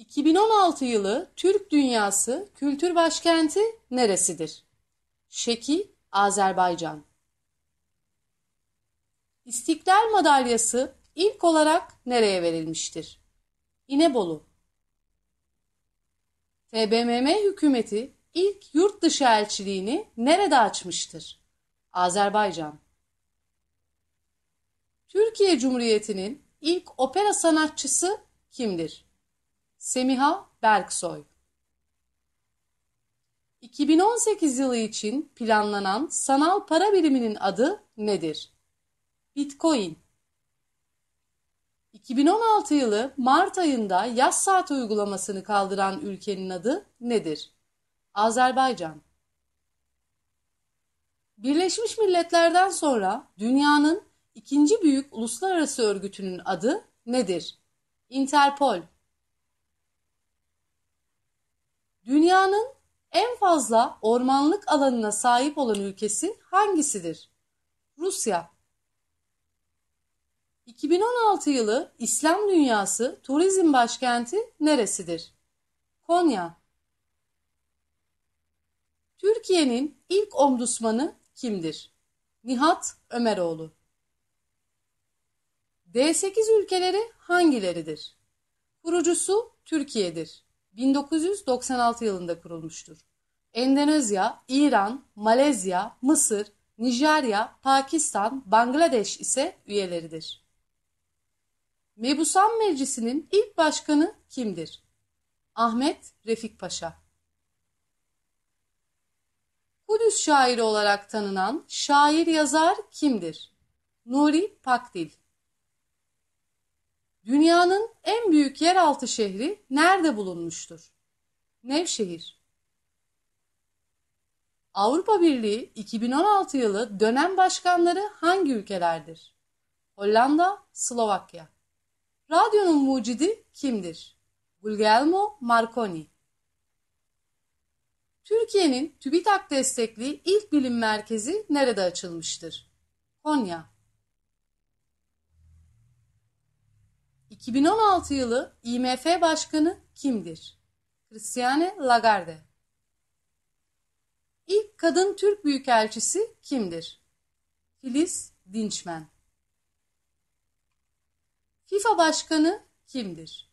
2016 yılı Türk Dünyası Kültür Başkenti neresidir? Şeki, Azerbaycan. İstiklal Madalyası ilk olarak nereye verilmiştir? İnebolu. TBMM hükümeti ilk yurt dışı elçiliğini nerede açmıştır? Azerbaycan. Türkiye Cumhuriyeti'nin ilk opera sanatçısı kimdir? Semiha Berksoy 2018 yılı için planlanan sanal para biriminin adı nedir? Bitcoin 2016 yılı Mart ayında yaz saat uygulamasını kaldıran ülkenin adı nedir? Azerbaycan Birleşmiş Milletler'den sonra dünyanın ikinci büyük uluslararası örgütünün adı nedir? Interpol Dünyanın en fazla ormanlık alanına sahip olan ülkesi hangisidir? Rusya. 2016 yılı İslam dünyası turizm başkenti neresidir? Konya. Türkiye'nin ilk omdusmanı kimdir? Nihat Ömeroğlu. D8 ülkeleri hangileridir? Kurucusu Türkiye'dir. 1996 yılında kurulmuştur. Endonezya, İran, Malezya, Mısır, Nijerya, Pakistan, Bangladeş ise üyeleridir. Mebusan Meclisi'nin ilk başkanı kimdir? Ahmet Refik Paşa. Kudüs şairi olarak tanınan şair yazar kimdir? Nuri Pakdil. Dünyanın en büyük yeraltı şehri nerede bulunmuştur? Nevşehir. Avrupa Birliği 2016 yılı dönem başkanları hangi ülkelerdir? Hollanda, Slovakya. Radyonun mucidi kimdir? Guglielmo Marconi. Türkiye'nin TÜBİTAK destekli ilk bilim merkezi nerede açılmıştır? Konya. 2016 yılı IMF Başkanı kimdir? Christiane Lagarde. İlk kadın Türk Büyükelçisi kimdir? Filiz Dinçmen. FIFA Başkanı kimdir?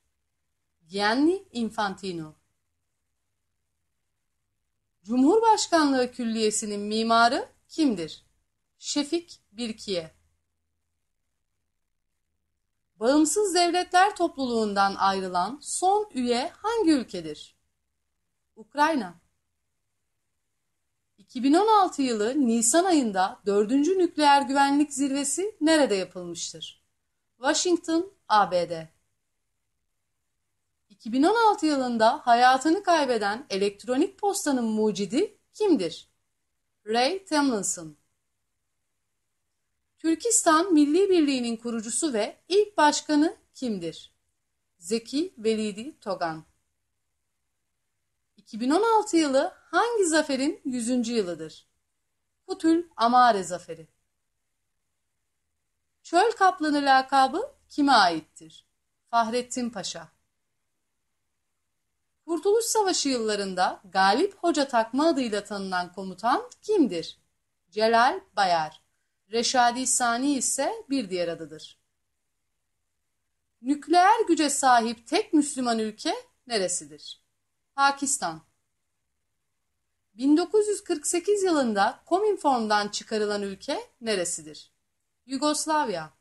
Gianni Infantino. Cumhurbaşkanlığı Külliyesi'nin mimarı kimdir? Şefik Birkiye. Bağımsız Devletler Topluluğundan ayrılan son üye hangi ülkedir? Ukrayna. 2016 yılı Nisan ayında 4. Nükleer Güvenlik Zirvesi nerede yapılmıştır? Washington, ABD. 2016 yılında hayatını kaybeden elektronik postanın mucidi kimdir? Ray Tomlinson. Türkistan Milli Birliği'nin kurucusu ve ilk başkanı kimdir? Zeki Velidi Togan 2016 yılı hangi zaferin 100. yılıdır? Kutül Amare Zaferi Çöl Kaplanı lakabı kime aittir? Fahrettin Paşa Kurtuluş Savaşı yıllarında Galip Hoca takma adıyla tanınan komutan kimdir? Celal Bayar Reşadi Sani ise bir diğer adıdır. Nükleer güce sahip tek Müslüman ülke neresidir? Pakistan. 1948 yılında Kominform'dan çıkarılan ülke neresidir? Yugoslavya.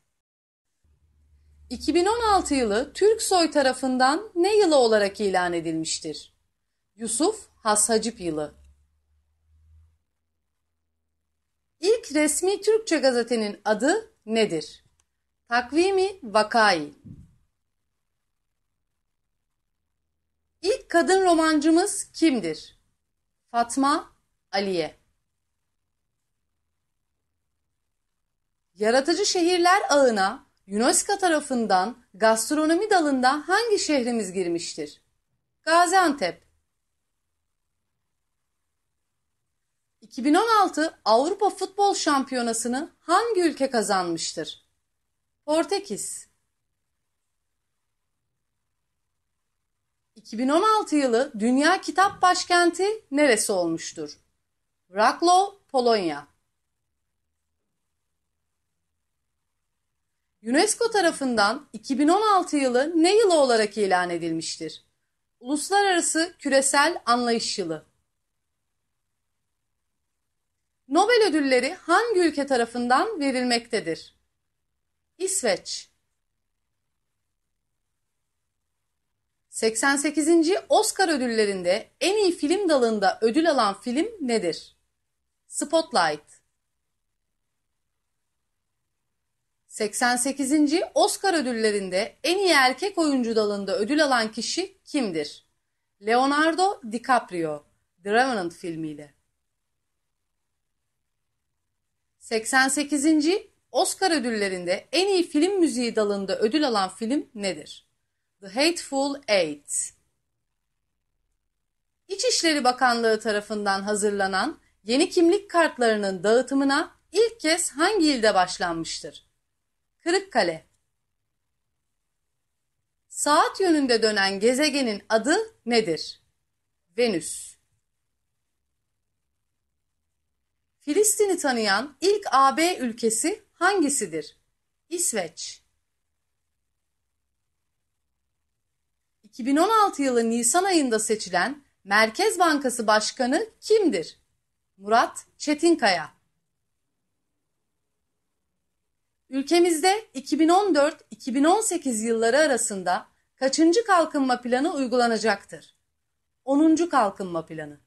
2016 yılı Türk soy tarafından ne yılı olarak ilan edilmiştir? Yusuf Has Hacip yılı İlk resmi Türkçe gazetenin adı nedir? Takvimi Vakai. İlk kadın romancımız kimdir? Fatma Aliye. Yaratıcı şehirler ağına UNESCO tarafından gastronomi dalında hangi şehrimiz girmiştir? Gaziantep. 2016 Avrupa Futbol Şampiyonası'nı hangi ülke kazanmıştır? Portekiz 2016 yılı Dünya Kitap Başkenti neresi olmuştur? Wrocław, Polonya. UNESCO tarafından 2016 yılı ne yılı olarak ilan edilmiştir? Uluslararası Küresel Anlayış Yılı. Nobel ödülleri hangi ülke tarafından verilmektedir? İsveç 88. Oscar ödüllerinde en iyi film dalında ödül alan film nedir? Spotlight 88. Oscar ödüllerinde en iyi erkek oyuncu dalında ödül alan kişi kimdir? Leonardo DiCaprio, The Revenant filmiyle. 88. Oscar ödüllerinde en iyi film müziği dalında ödül alan film nedir? The Hateful Eight. İçişleri Bakanlığı tarafından hazırlanan yeni kimlik kartlarının dağıtımına ilk kez hangi ilde başlanmıştır? Kırıkkale. Saat yönünde dönen gezegenin adı nedir? Venüs. Filistin'i tanıyan ilk AB ülkesi hangisidir? İsveç. 2016 yılı Nisan ayında seçilen Merkez Bankası Başkanı kimdir? Murat Çetinkaya. Ülkemizde 2014-2018 yılları arasında kaçıncı kalkınma planı uygulanacaktır? 10. kalkınma planı.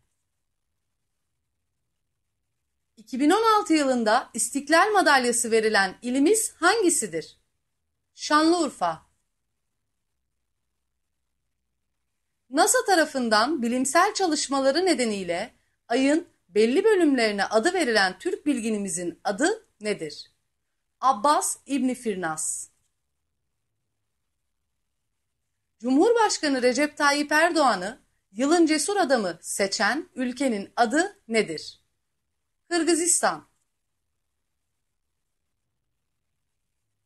2016 yılında İstiklal Madalyası verilen ilimiz hangisidir? Şanlıurfa. NASA tarafından bilimsel çalışmaları nedeniyle ayın belli bölümlerine adı verilen Türk bilginimizin adı nedir? Abbas İbni Firnas. Cumhurbaşkanı Recep Tayyip Erdoğan'ı yılın cesur adamı seçen ülkenin adı nedir? Kırgızistan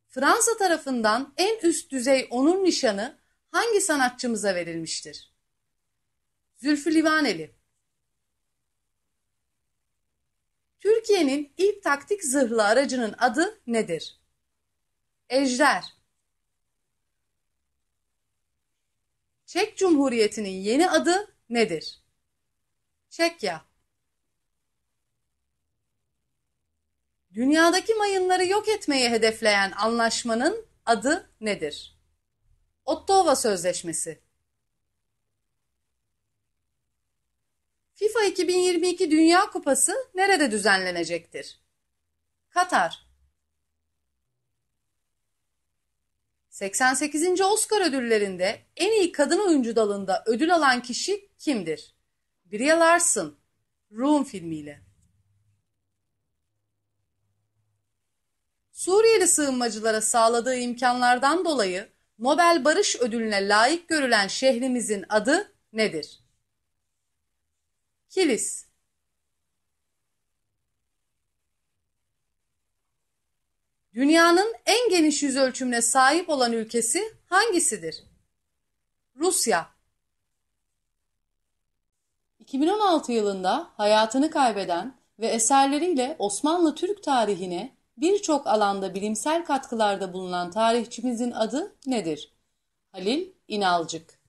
Fransa tarafından en üst düzey onur nişanı hangi sanatçımıza verilmiştir? Zülfü Livaneli Türkiye'nin ilk taktik zırhlı aracının adı nedir? Ejder Çek Cumhuriyeti'nin yeni adı nedir? Çekya Dünyadaki mayınları yok etmeyi hedefleyen anlaşmanın adı nedir? Ottawa Sözleşmesi FIFA 2022 Dünya Kupası nerede düzenlenecektir? Katar 88. Oscar ödüllerinde en iyi kadın oyuncu dalında ödül alan kişi kimdir? Brie Larson, Room filmiyle. Suriyeli sığınmacılara sağladığı imkanlardan dolayı Nobel Barış Ödülü'ne layık görülen şehrimizin adı nedir? Kilis Dünyanın en geniş yüz ölçümüne sahip olan ülkesi hangisidir? Rusya 2016 yılında hayatını kaybeden ve eserleriyle Osmanlı Türk tarihine birçok alanda bilimsel katkılarda bulunan tarihçimizin adı nedir? Halil İnalcık.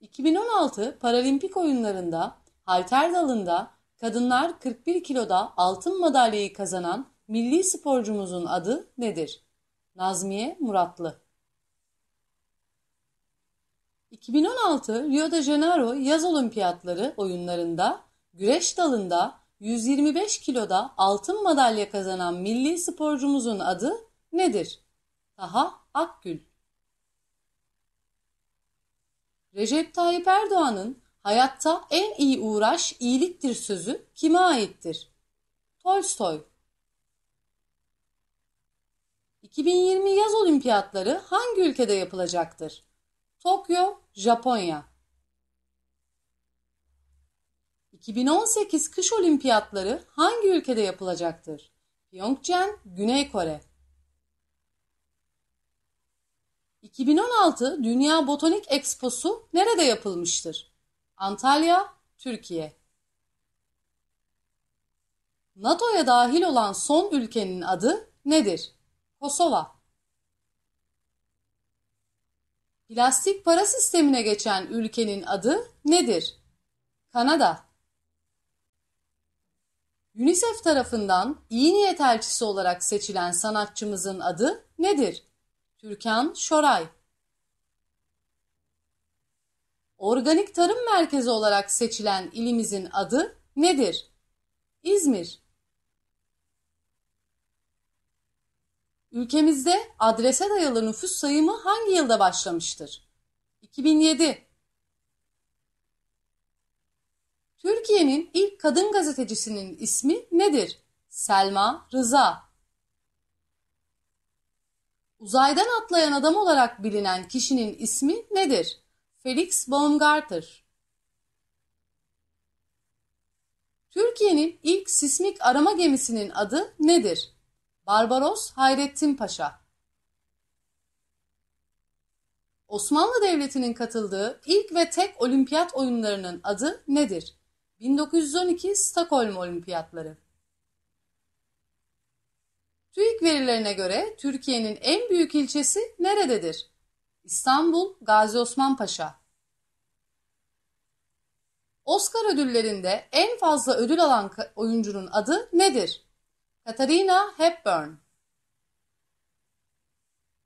2016 Paralimpik oyunlarında halter dalında kadınlar 41 kiloda altın madalyayı kazanan milli sporcumuzun adı nedir? Nazmiye Muratlı. 2016 Rio de Janeiro Yaz Olimpiyatları oyunlarında güreş dalında 125 kiloda altın madalya kazanan milli sporcumuzun adı nedir? Taha Akgül. Recep Tayyip Erdoğan'ın hayatta en iyi uğraş iyiliktir sözü kime aittir? Tolstoy. 2020 yaz olimpiyatları hangi ülkede yapılacaktır? Tokyo, Japonya. 2018 kış olimpiyatları hangi ülkede yapılacaktır? Pyeongchang, Güney Kore. 2016 Dünya Botanik Eksposu nerede yapılmıştır? Antalya, Türkiye. NATO'ya dahil olan son ülkenin adı nedir? Kosova. Plastik para sistemine geçen ülkenin adı nedir? Kanada. UNICEF tarafından iyi niyet elçisi olarak seçilen sanatçımızın adı nedir? Türkan Şoray. Organik Tarım Merkezi olarak seçilen ilimizin adı nedir? İzmir. Ülkemizde adrese dayalı nüfus sayımı hangi yılda başlamıştır? 2007 Türkiye'nin ilk kadın gazetecisinin ismi nedir? Selma Rıza. Uzaydan atlayan adam olarak bilinen kişinin ismi nedir? Felix Baumgartner. Türkiye'nin ilk sismik arama gemisinin adı nedir? Barbaros Hayrettin Paşa. Osmanlı Devleti'nin katıldığı ilk ve tek olimpiyat oyunlarının adı nedir? 1912 Stockholm Olimpiyatları TÜİK verilerine göre Türkiye'nin en büyük ilçesi nerededir? İstanbul, Gazi Osman Paşa. Oscar ödüllerinde en fazla ödül alan oyuncunun adı nedir? Katarina Hepburn.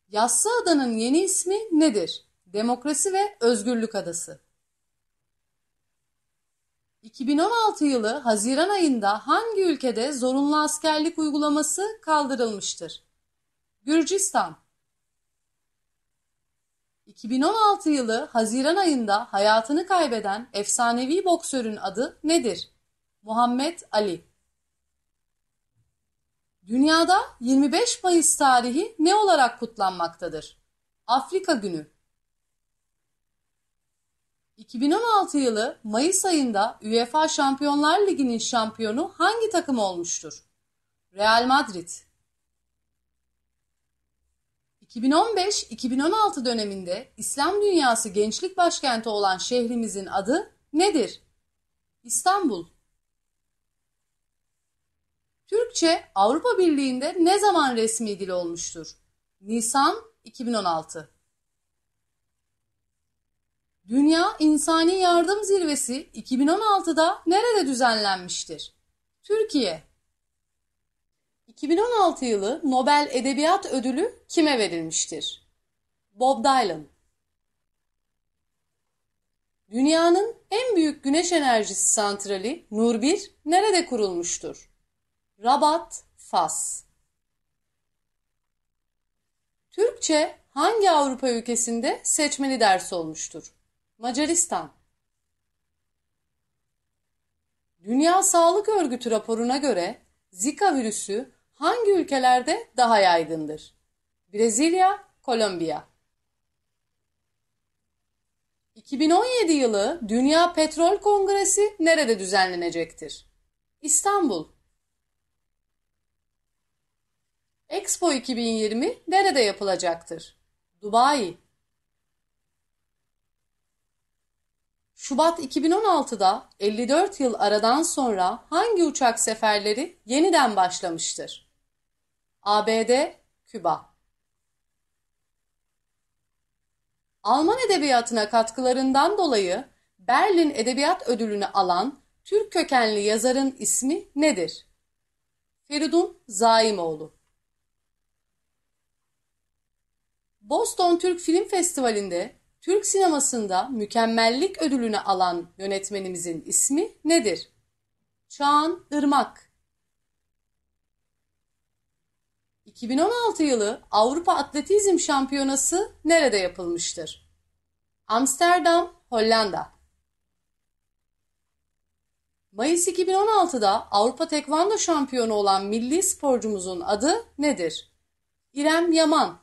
Yassı Adanın yeni ismi nedir? Demokrasi ve Özgürlük Adası. 2016 yılı Haziran ayında hangi ülkede zorunlu askerlik uygulaması kaldırılmıştır? Gürcistan 2016 yılı Haziran ayında hayatını kaybeden efsanevi boksörün adı nedir? Muhammed Ali Dünyada 25 Mayıs tarihi ne olarak kutlanmaktadır? Afrika Günü 2016 yılı Mayıs ayında UEFA Şampiyonlar Ligi'nin şampiyonu hangi takım olmuştur? Real Madrid. 2015-2016 döneminde İslam dünyası gençlik başkenti olan şehrimizin adı nedir? İstanbul. Türkçe Avrupa Birliği'nde ne zaman resmi dil olmuştur? Nisan 2016 Dünya İnsani Yardım Zirvesi 2016'da nerede düzenlenmiştir? Türkiye. 2016 yılı Nobel Edebiyat Ödülü kime verilmiştir? Bob Dylan. Dünyanın en büyük güneş enerjisi santrali Nur 1 nerede kurulmuştur? Rabat, Fas. Türkçe hangi Avrupa ülkesinde seçmeli ders olmuştur? Macaristan Dünya Sağlık Örgütü raporuna göre Zika virüsü hangi ülkelerde daha yaygındır? Brezilya, Kolombiya. 2017 yılı Dünya Petrol Kongresi nerede düzenlenecektir? İstanbul. Expo 2020 nerede yapılacaktır? Dubai. Şubat 2016'da 54 yıl aradan sonra hangi uçak seferleri yeniden başlamıştır? ABD, Küba. Alman edebiyatına katkılarından dolayı Berlin Edebiyat Ödülünü alan Türk kökenli yazarın ismi nedir? Feridun Zaimoğlu. Boston Türk Film Festivali'nde Türk sinemasında mükemmellik ödülünü alan yönetmenimizin ismi nedir? Çağan Irmak. 2016 yılı Avrupa Atletizm Şampiyonası nerede yapılmıştır? Amsterdam, Hollanda. Mayıs 2016'da Avrupa Tekvando şampiyonu olan milli sporcumuzun adı nedir? İrem Yaman.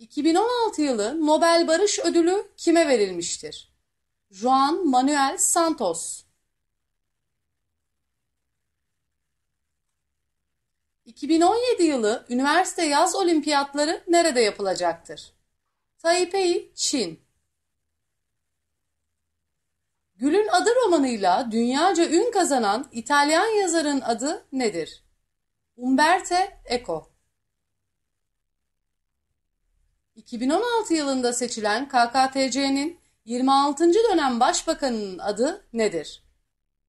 2016 yılı Nobel Barış Ödülü kime verilmiştir? Juan Manuel Santos. 2017 yılı üniversite yaz olimpiyatları nerede yapılacaktır? Taipei, Çin. Gül'ün adı romanıyla dünyaca ün kazanan İtalyan yazarın adı nedir? Umberto Eco. 2016 yılında seçilen KKTC'nin 26. dönem başbakanının adı nedir?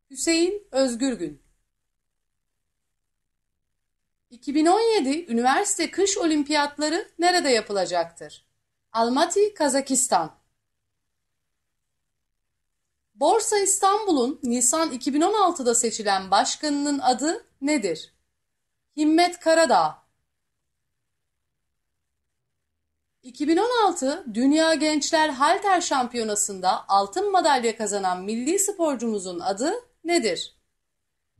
Hüseyin Özgürgün 2017 Üniversite Kış Olimpiyatları nerede yapılacaktır? Almaty, Kazakistan Borsa İstanbul'un Nisan 2016'da seçilen başkanının adı nedir? Himmet Karadağ 2016 Dünya Gençler Halter Şampiyonası'nda altın madalya kazanan milli sporcumuzun adı nedir?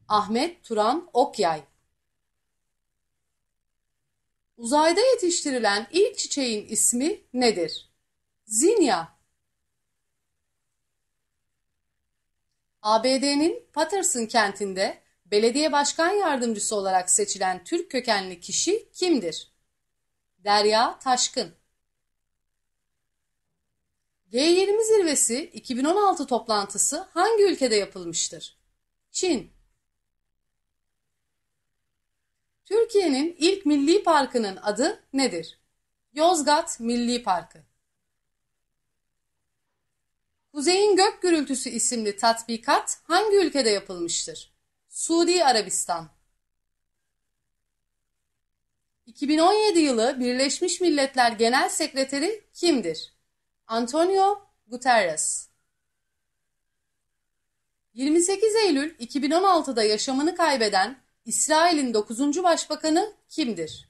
Ahmet Turan Okyay Uzayda yetiştirilen ilk çiçeğin ismi nedir? Zinya ABD'nin Patterson kentinde belediye başkan yardımcısı olarak seçilen Türk kökenli kişi kimdir? Derya Taşkın G20 zirvesi 2016 toplantısı hangi ülkede yapılmıştır? Çin. Türkiye'nin ilk milli parkının adı nedir? Yozgat Milli Parkı. Kuzeyin Gök Gürültüsü isimli tatbikat hangi ülkede yapılmıştır? Suudi Arabistan. 2017 yılı Birleşmiş Milletler Genel Sekreteri kimdir? Antonio Guterres 28 Eylül 2016'da yaşamını kaybeden İsrail'in 9. Başbakanı kimdir?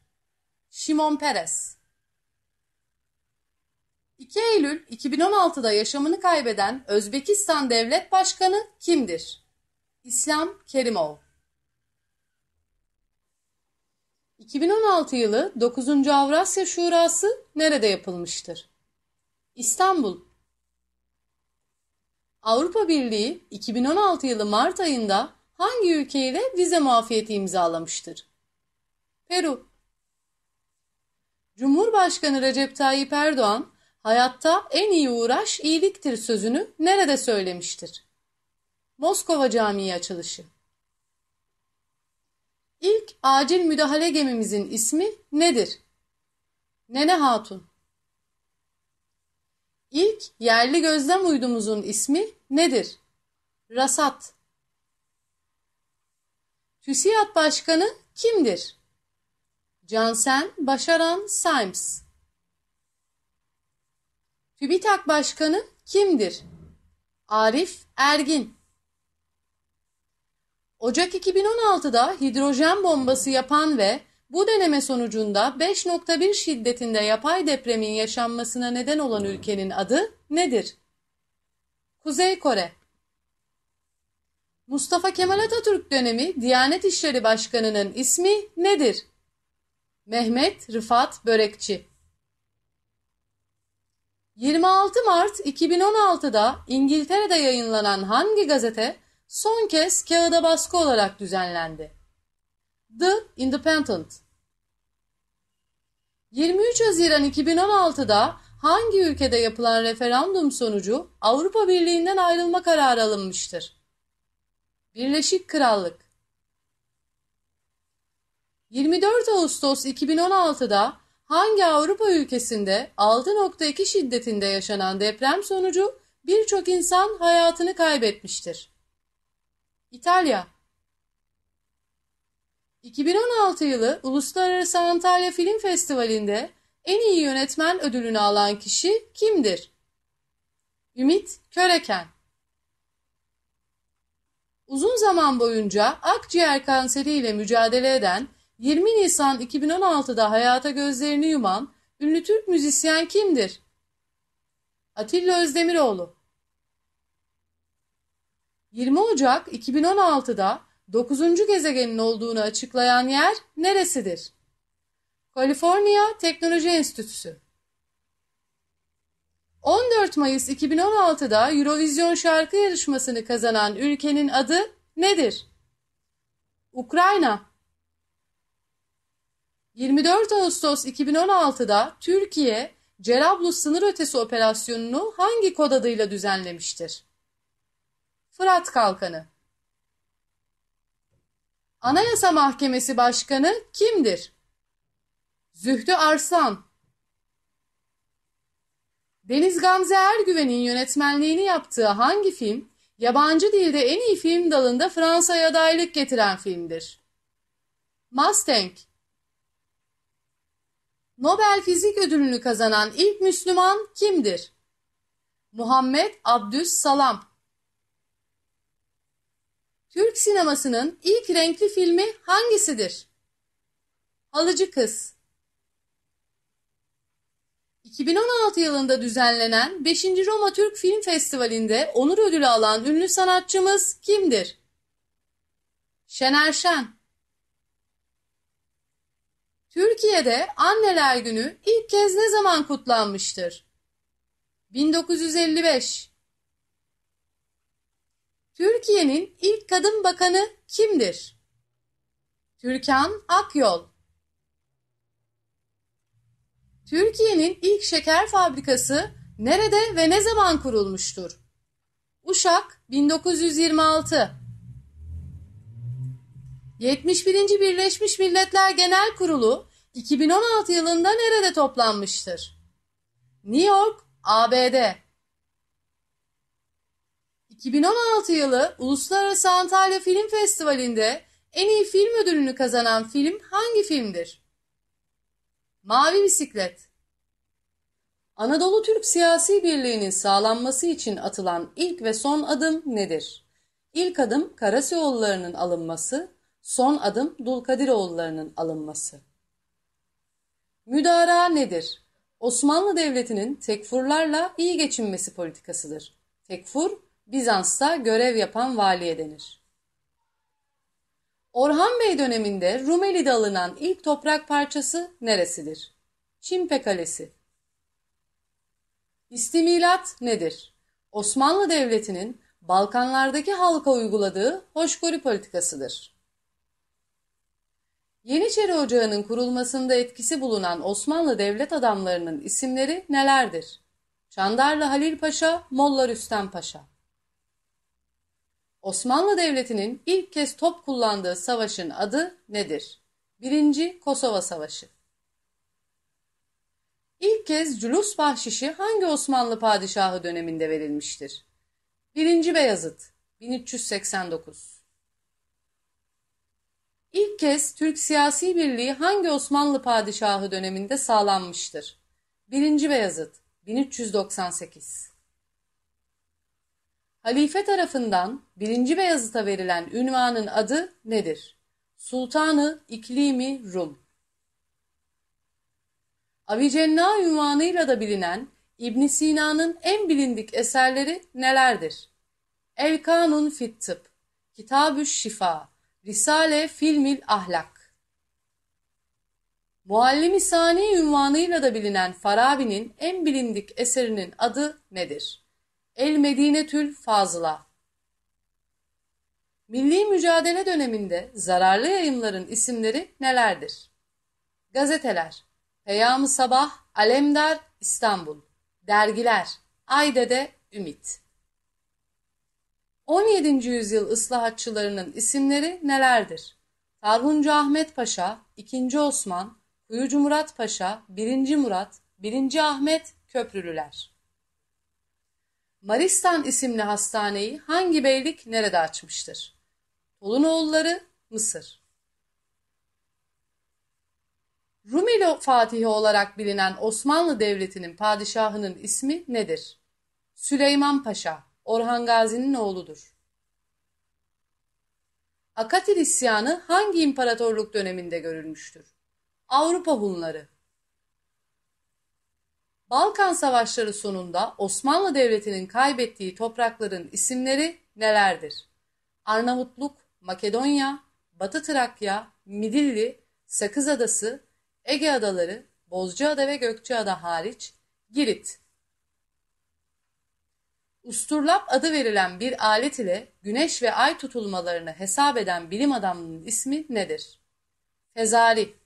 Şimon Peres 2 Eylül 2016'da yaşamını kaybeden Özbekistan Devlet Başkanı kimdir? İslam Kerimov 2016 yılı 9. Avrasya Şurası nerede yapılmıştır? İstanbul Avrupa Birliği 2016 yılı Mart ayında hangi ülkeyle vize muafiyeti imzalamıştır? Peru Cumhurbaşkanı Recep Tayyip Erdoğan, hayatta en iyi uğraş iyiliktir sözünü nerede söylemiştir? Moskova Camii açılışı. İlk acil müdahale gemimizin ismi nedir? Nene Hatun. İlk yerli gözlem uydumuzun ismi nedir? Rasat. TÜSİAD Başkanı kimdir? Cansen Başaran Simes. TÜBİTAK Başkanı kimdir? Arif Ergin. Ocak 2016'da hidrojen bombası yapan ve bu deneme sonucunda 5.1 şiddetinde yapay depremin yaşanmasına neden olan ülkenin adı nedir? Kuzey Kore Mustafa Kemal Atatürk dönemi Diyanet İşleri Başkanı'nın ismi nedir? Mehmet Rıfat Börekçi 26 Mart 2016'da İngiltere'de yayınlanan hangi gazete son kez kağıda baskı olarak düzenlendi? The Independent 23 Haziran 2016'da hangi ülkede yapılan referandum sonucu Avrupa Birliği'nden ayrılma kararı alınmıştır? Birleşik Krallık 24 Ağustos 2016'da hangi Avrupa ülkesinde 6.2 şiddetinde yaşanan deprem sonucu birçok insan hayatını kaybetmiştir? İtalya 2016 yılı Uluslararası Antalya Film Festivali'nde en iyi yönetmen ödülünü alan kişi kimdir? Ümit Köreken Uzun zaman boyunca akciğer kanseriyle mücadele eden, 20 Nisan 2016'da hayata gözlerini yuman ünlü Türk müzisyen kimdir? Atilla Özdemiroğlu 20 Ocak 2016'da dokuzuncu gezegenin olduğunu açıklayan yer neresidir? Kaliforniya Teknoloji Enstitüsü 14 Mayıs 2016'da Eurovision şarkı yarışmasını kazanan ülkenin adı nedir? Ukrayna 24 Ağustos 2016'da Türkiye Cerablus sınır ötesi operasyonunu hangi kod adıyla düzenlemiştir? Fırat Kalkanı Anayasa Mahkemesi Başkanı kimdir? Zühtü Arslan. Deniz Gamze Ergüven'in yönetmenliğini yaptığı hangi film, yabancı dilde en iyi film dalında Fransa'ya adaylık getiren filmdir? Mustang. Nobel Fizik Ödülünü kazanan ilk Müslüman kimdir? Muhammed Abdüs Salam. Türk sinemasının ilk renkli filmi hangisidir? Halıcı Kız 2016 yılında düzenlenen 5. Roma Türk Film Festivali'nde onur ödülü alan ünlü sanatçımız kimdir? Şener Şen Türkiye'de Anneler Günü ilk kez ne zaman kutlanmıştır? 1955 Türkiye'nin ilk kadın bakanı kimdir? Türkan Akyol Türkiye'nin ilk şeker fabrikası nerede ve ne zaman kurulmuştur? Uşak 1926 71. Birleşmiş Milletler Genel Kurulu 2016 yılında nerede toplanmıştır? New York, ABD 2016 yılı Uluslararası Antalya Film Festivali'nde en iyi film ödülünü kazanan film hangi filmdir? Mavi Bisiklet Anadolu Türk Siyasi Birliği'nin sağlanması için atılan ilk ve son adım nedir? İlk adım Karasioğulları'nın alınması, son adım Dulkadiroğulları'nın alınması. Müdara nedir? Osmanlı Devleti'nin tekfurlarla iyi geçinmesi politikasıdır. Tekfur, Bizans'ta görev yapan valiye denir. Orhan Bey döneminde Rumeli'de alınan ilk toprak parçası neresidir? Çimpe Kalesi. İstimilat nedir? Osmanlı Devleti'nin Balkanlardaki halka uyguladığı hoşgörü politikasıdır. Yeniçeri Ocağı'nın kurulmasında etkisi bulunan Osmanlı devlet adamlarının isimleri nelerdir? Çandarlı Halil Paşa, Molla Rüstem Paşa. Osmanlı Devleti'nin ilk kez top kullandığı savaşın adı nedir? 1. Kosova Savaşı İlk kez cülus bahşişi hangi Osmanlı padişahı döneminde verilmiştir? 1. Beyazıt 1389 İlk kez Türk siyasi birliği hangi Osmanlı padişahı döneminde sağlanmıştır? 1. Beyazıt 1398 Halife tarafından 1. Beyazıt'a verilen ünvanın adı nedir? Sultanı İklimi Rum. Avicenna ünvanıyla da bilinen İbn Sina'nın en bilindik eserleri nelerdir? El Kanun Fit Tıp, kitab Şifa, Risale Filmil Ahlak. Muallim-i Sani ünvanıyla da bilinen Farabi'nin en bilindik eserinin adı nedir? El Medine Tül Fazla Milli mücadele döneminde zararlı yayınların isimleri nelerdir? Gazeteler Peyam-ı Sabah, Alemdar, İstanbul Dergiler Aydede, Ümit 17. yüzyıl ıslahatçılarının isimleri nelerdir? Tarhuncu Ahmet Paşa, 2. Osman, Kuyucu Murat Paşa, 1. Murat, 1. Ahmet, Köprülüler Maristan isimli hastaneyi hangi beylik nerede açmıştır? Tolunoğulları Mısır. Rumeli Fatihi olarak bilinen Osmanlı Devleti'nin padişahının ismi nedir? Süleyman Paşa, Orhan Gazi'nin oğludur. Akatil isyanı hangi imparatorluk döneminde görülmüştür? Avrupa Hunları, Balkan Savaşları sonunda Osmanlı Devleti'nin kaybettiği toprakların isimleri nelerdir? Arnavutluk, Makedonya, Batı Trakya, Midilli, Sakız Adası, Ege Adaları, Bozcaada ve Gökçeada hariç Girit. Usturlap adı verilen bir alet ile güneş ve ay tutulmalarını hesap eden bilim adamının ismi nedir? Fezari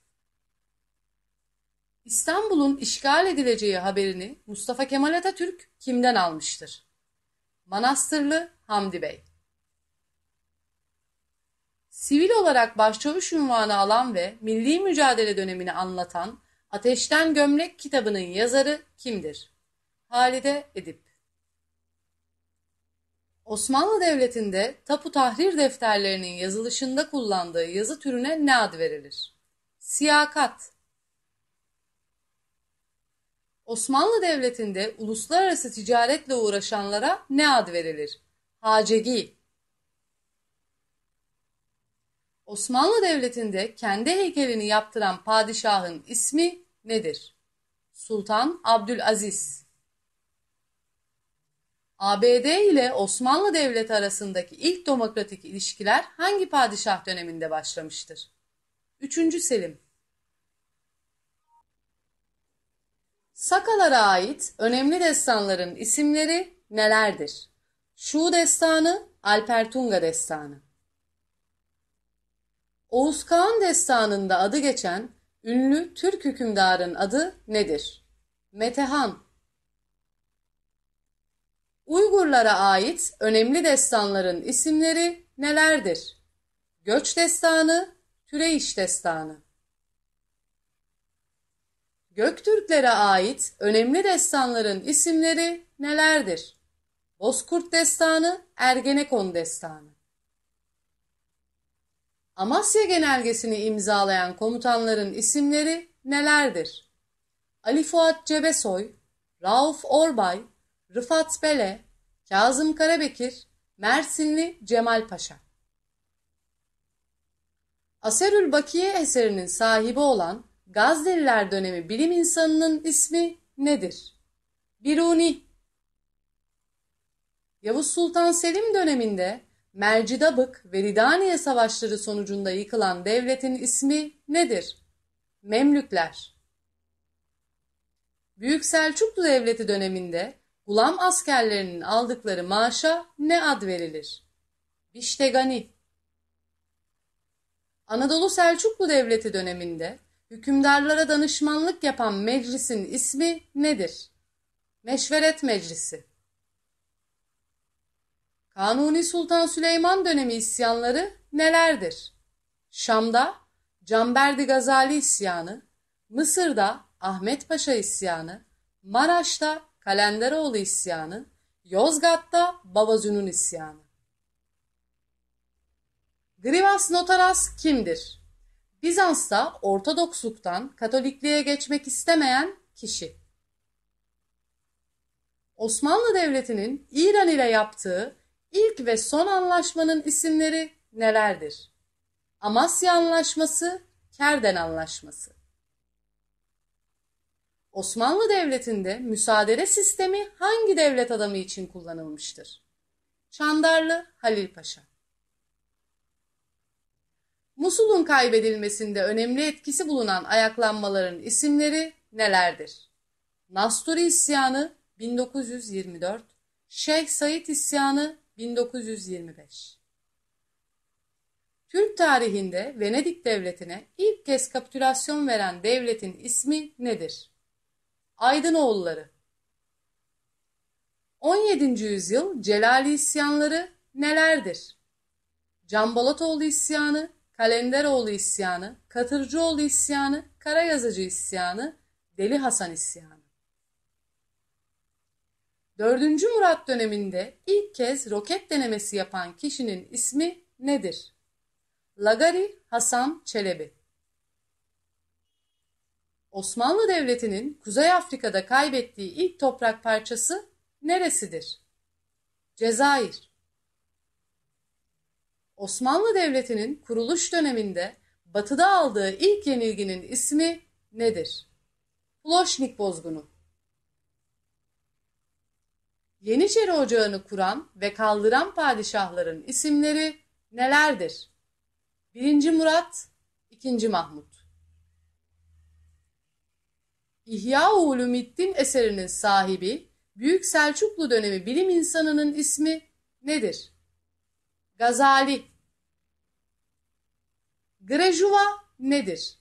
İstanbul'un işgal edileceği haberini Mustafa Kemal Atatürk kimden almıştır? Manastırlı Hamdi Bey Sivil olarak başçavuş ünvanı alan ve milli mücadele dönemini anlatan Ateşten Gömlek kitabının yazarı kimdir? Halide Edip Osmanlı Devleti'nde tapu tahrir defterlerinin yazılışında kullandığı yazı türüne ne ad verilir? Siyakat Osmanlı Devleti'nde uluslararası ticaretle uğraşanlara ne ad verilir? Hacegi. Osmanlı Devleti'nde kendi heykelini yaptıran padişahın ismi nedir? Sultan Abdülaziz. ABD ile Osmanlı Devleti arasındaki ilk demokratik ilişkiler hangi padişah döneminde başlamıştır? 3. Selim Sakalara ait önemli destanların isimleri nelerdir? Şu destanı, Alpertunga destanı. Oğuz Kağan destanında adı geçen ünlü Türk hükümdarın adı nedir? Metehan. Uygurlara ait önemli destanların isimleri nelerdir? Göç destanı, Türeyiş destanı. Göktürklere ait önemli destanların isimleri nelerdir? Bozkurt Destanı, Ergenekon Destanı. Amasya Genelgesini imzalayan komutanların isimleri nelerdir? Ali Fuat Cebesoy, Rauf Orbay, Rıfat Bele, Kazım Karabekir, Mersinli Cemal Paşa. Aserül Bakiye eserinin sahibi olan Gazneliler dönemi bilim insanının ismi nedir? Biruni Yavuz Sultan Selim döneminde Mercidabık ve Ridaniye savaşları sonucunda yıkılan devletin ismi nedir? Memlükler. Büyük Selçuklu Devleti döneminde gulam askerlerinin aldıkları maaşa ne ad verilir? Biştegani. Anadolu Selçuklu Devleti döneminde Hükümdarlara danışmanlık yapan meclisin ismi nedir? Meşveret Meclisi. Kanuni Sultan Süleyman dönemi isyanları nelerdir? Şam'da Canberdi Gazali isyanı, Mısır'da Ahmet Paşa isyanı, Maraş'ta Kalenderoğlu isyanı, Yozgat'ta Babazün'ün isyanı. Grivas Notaras kimdir? Bizans'ta Ortodoksluktan Katolikliğe geçmek istemeyen kişi. Osmanlı Devleti'nin İran ile yaptığı ilk ve son anlaşmanın isimleri nelerdir? Amasya Anlaşması, Kerden Anlaşması. Osmanlı Devleti'nde müsaadele sistemi hangi devlet adamı için kullanılmıştır? Çandarlı Halil Paşa Musul'un kaybedilmesinde önemli etkisi bulunan ayaklanmaların isimleri nelerdir? Nasturi isyanı 1924, Şeyh Said isyanı 1925. Türk tarihinde Venedik Devleti'ne ilk kez kapitülasyon veren devletin ismi nedir? Aydınoğulları 17. yüzyıl Celali isyanları nelerdir? Canbalatoğlu isyanı Kalenderoğlu isyanı, Katırcıoğlu isyanı, Karayazıcı isyanı, Deli Hasan isyanı. 4. Murat döneminde ilk kez roket denemesi yapan kişinin ismi nedir? Lagari Hasan Çelebi Osmanlı Devleti'nin Kuzey Afrika'da kaybettiği ilk toprak parçası neresidir? Cezayir Osmanlı Devleti'nin kuruluş döneminde batıda aldığı ilk yenilginin ismi nedir? Ploşnik bozgunu. Yeniçeri Ocağı'nı kuran ve kaldıran padişahların isimleri nelerdir? 1. Murat, 2. Mahmut. İhya-ı Ulumiddin eserinin sahibi Büyük Selçuklu dönemi bilim insanının ismi nedir? Gazali Grejuva nedir?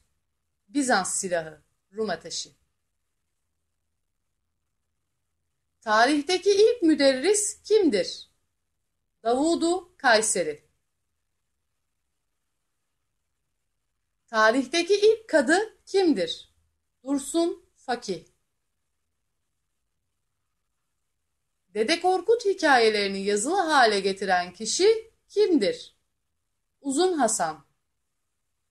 Bizans silahı, Rum ateşi. Tarihteki ilk müderris kimdir? Davudu Kayseri. Tarihteki ilk kadı kimdir? Dursun Fakih. Dede Korkut hikayelerini yazılı hale getiren kişi kimdir? Uzun Hasan